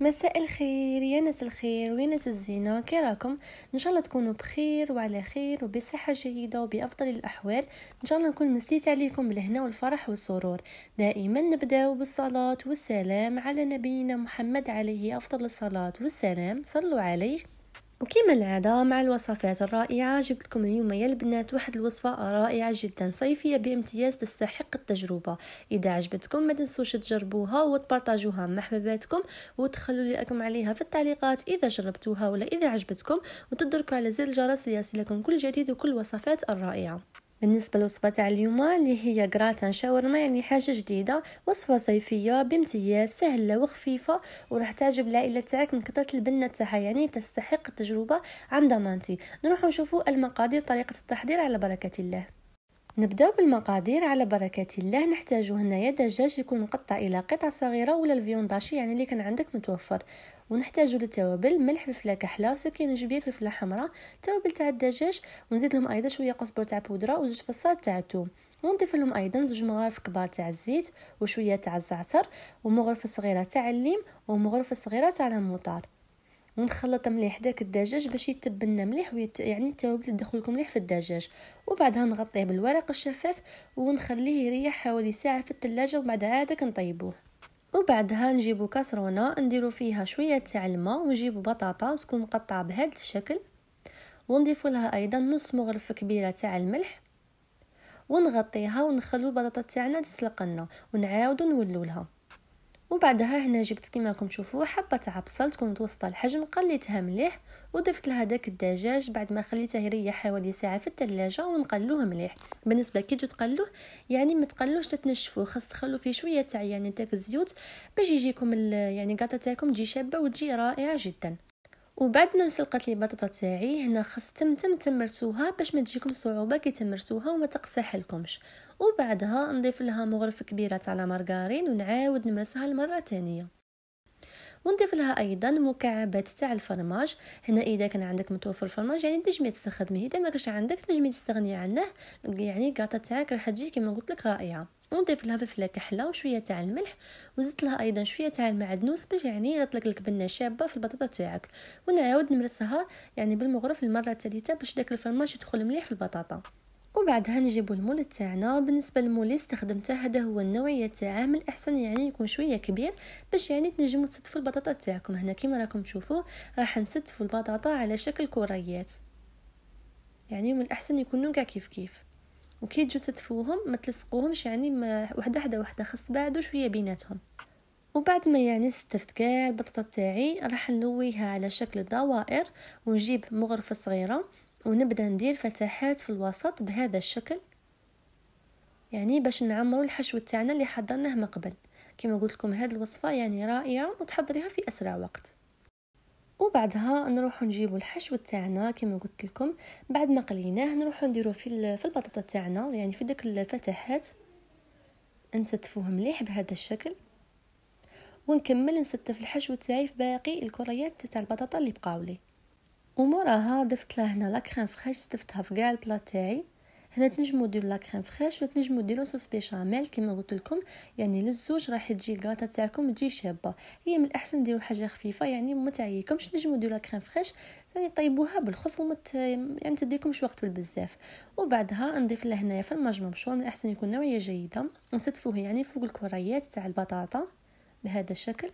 مساء الخير يا ناس الخير ويا ناس الزينة كي راكم ان شاء الله تكونوا بخير وعلى خير وبصحة جيدة وبأفضل الأحوال ان شاء الله نكون مسيت عليكم بالهنا والفرح والسرور دائما نبداو بالصلاة والسلام على نبينا محمد عليه أفضل الصلاة والسلام صلوا عليه وكما العادة مع الوصفات الرائعة جبت لكم اليوم يا البنات واحد الوصفة رائعة جدا صيفية بامتياز تستحق التجربة إذا عجبتكم ما تنسوش تجربوها وتبارطاجوها مع حباباتكم وتخلوا لي أكم عليها في التعليقات إذا جربتوها ولا إذا عجبتكم وتدركوا على زر الجرس ليصلكم كل جديد وكل الوصفات الرائعة بالنسبة للوصفة تاع اليوم اللي هي غراتان شاورما يعني حاجة جديدة وصفة صيفية بامتياز سهلة وخفيفة وراح تعجب العائلة تاعك من كثرة البنة تاعها يعني تستحق التجربة عند ضمانتي نروح نشوفوا المقادير طريقة التحضير على بركة الله نبداو بالمقادير على بركه الله نحتاجو هنايا دجاج يكون مقطع الى قطع صغيره ولا الفيونداشي يعني اللي كان عندك متوفر ونحتاج للتوابل ملح فلفله كحله سكين جبير فلفله حمراء توابل تاع الدجاج ونزيد لهم ايضا شويه قزبر تاع بودره وزوج فصات تاع الثوم ونضيف لهم ايضا زوج مغارف كبار تاع الزيت وشويه تاع الزعتر ومغرفه صغيره تاع الليم ومغرفه صغيره تاع المطار ونخلط مليح داك الدجاج باش يتبن مليح ويت... يعني التوابل تدخل لكم مليح في الدجاج وبعدها نغطيه بالورق الشفاف ونخليه يريح حوالي ساعه في الثلاجه وبعد عاد كنطيبوه وبعدها نجيبو كاسرونه نديرو فيها شويه تاع الماء ونجيبو بطاطا تكون مقطعه بهذا الشكل ونضيف لها ايضا نص مغرفه كبيره تاع الملح ونغطيها ونخلو البطاطا تاعنا تسلق لنا ونعاودو نولولها وبعدها هنا جبت كما راكم تشوفوا حبه تاع بصل تكون متوسطه الحجم قليتها مليح وضفت لها داك الدجاج بعد ما خليته يريح حوالي ساعه في الثلاجه ونقلوه مليح بالنسبه كي تجوا تقلوه يعني ما تقلوش تتنشفوا خاص تخلو فيه شويه تاع يعني داك الزيوت باش يجيكم يعني كاطا تاعكم تجي شابه وتجي رائعه جدا وبعد ما نسلقت لي البطاطا تاعي هنا خاص تم تم تمرتوها باش ما تجيكم صعوبه كي تمرتوها وما تقساح لكمش وبعدها نضيف لها مغرفه كبيره تاع لا مارغارين ونعاود نمرسها المره الثانيه ونضيف لها ايضا مكعبات تاع الفرماج هنا اذا كان عندك متوفر الفرماج يعني تنجمي تستخدميه اذا ما عندك تنجمي تستغني عنه يعني الكاطا تاعك راح تجي كما قلت لك رائعه ونضيف لها فلفله كحله وشويه تاع الملح وزدت لها ايضا شويه تاع المعدنوس باش يعني يطلق لك بنه شابه في البطاطا تاعك ونعاود نمرسها يعني بالمغرف المره الثالثه باش داك الفرماج يدخل مليح في البطاطا وبعدها نجيبو المول تاعنا بالنسبه للمول استخدمته هذا هو النوعيه تاعه من الاحسن يعني يكون شويه كبير باش يعني تنجموا تصدفوا البطاطا تاعكم هنا كما راكم تشوفوا راح نصدفوا البطاطا على شكل كريات يعني من الاحسن يكونوا كاع كيف كيف وكي تجو تدفوهم ما تلصقوهمش يعني ما وحده حدا وحده خاص بعدو شويه بيناتهم وبعد ما يعني استفت كاع البطاطا تاعي راح نلويها على شكل دوائر ونجيب مغرفه صغيره ونبدا ندير فتحات في الوسط بهذا الشكل يعني باش نعمروا الحشو تاعنا اللي حضرناه من قبل كما قلت لكم هذه الوصفه يعني رائعه وتحضريها في اسرع وقت وبعدها نروحو نجيبو الحشو تاعنا كما قلت لكم بعد ما قليناه نروحو نديرو في في البطاطا تاعنا يعني في داك الفتحات نستفوه مليح بهذا الشكل ونكمل نستف الحشو تاعي في باقي الكريات تاع البطاطا اللي بقاولي وموراها ضفت لها هنا لا كريم فريش في كاع البلا تاعي هنا تنجمو ديرو لا كريم فريش وتنجمو ديرو صوص بيشاميل كما قلت لكم يعني للزوج راح تجي الكاطا تاعكم تجي شابه هي من الاحسن ديرو حاجه خفيفه يعني ما تعيكمش تنجموا ديرو لا كريم فريش يعني طيبوها بالخف وما يعني تديكمش وقت بالبزاف وبعدها نضيف لها هنايا في المجمع مبشور من الاحسن يكون نوعيه جيده نستفوه يعني فوق الكريات تاع البطاطا بهذا الشكل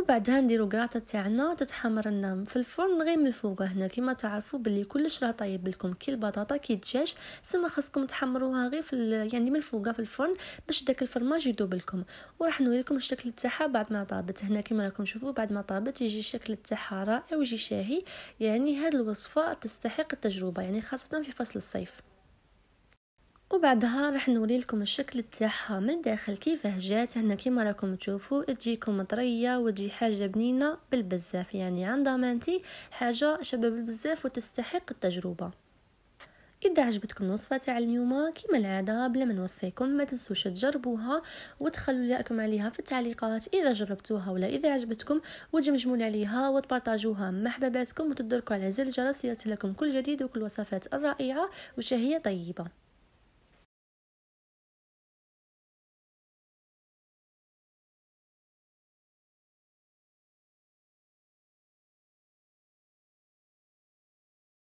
وبعدها نديرو كلاطه تاعنا تتحمر لنا في الفرن غير من فوقه هنا كما تعرفوا باللي كلش راه طايب لكم كي البطاطا كي الدجاج سما خاصكم تحمروها غير في يعني من فوقه في الفرن باش داك الفرماج يذوب لكم وراح نوري لكم الشكل تاعها بعد ما طابت هنا كما راكم تشوفوا بعد ما طابت يجي الشكل تاعها رائع ويجي شاهي يعني هذه الوصفه تستحق التجربه يعني خاصه في فصل الصيف وبعدها راح نوريلكم الشكل تاعها من داخل كيفاه جات هنا كيما راكم تشوفوا تجيكم طريه وتجي حاجه بنينه بالبزاف يعني عن ضمانتي حاجه شباب بزاف وتستحق التجربه اذا عجبتكم الوصفه تاع اليوم كيما العاده بلا ما نوصيكم ما تنسوش تجربوها وتخلوا رايكم عليها في التعليقات اذا جربتوها ولا اذا عجبتكم وتجمجمون عليها وتبارطاجوها مع حباباتكم وتدركوا على زر الجرس ليصلكم كل جديد وكل وصفات الرائعه وشهيه طيبه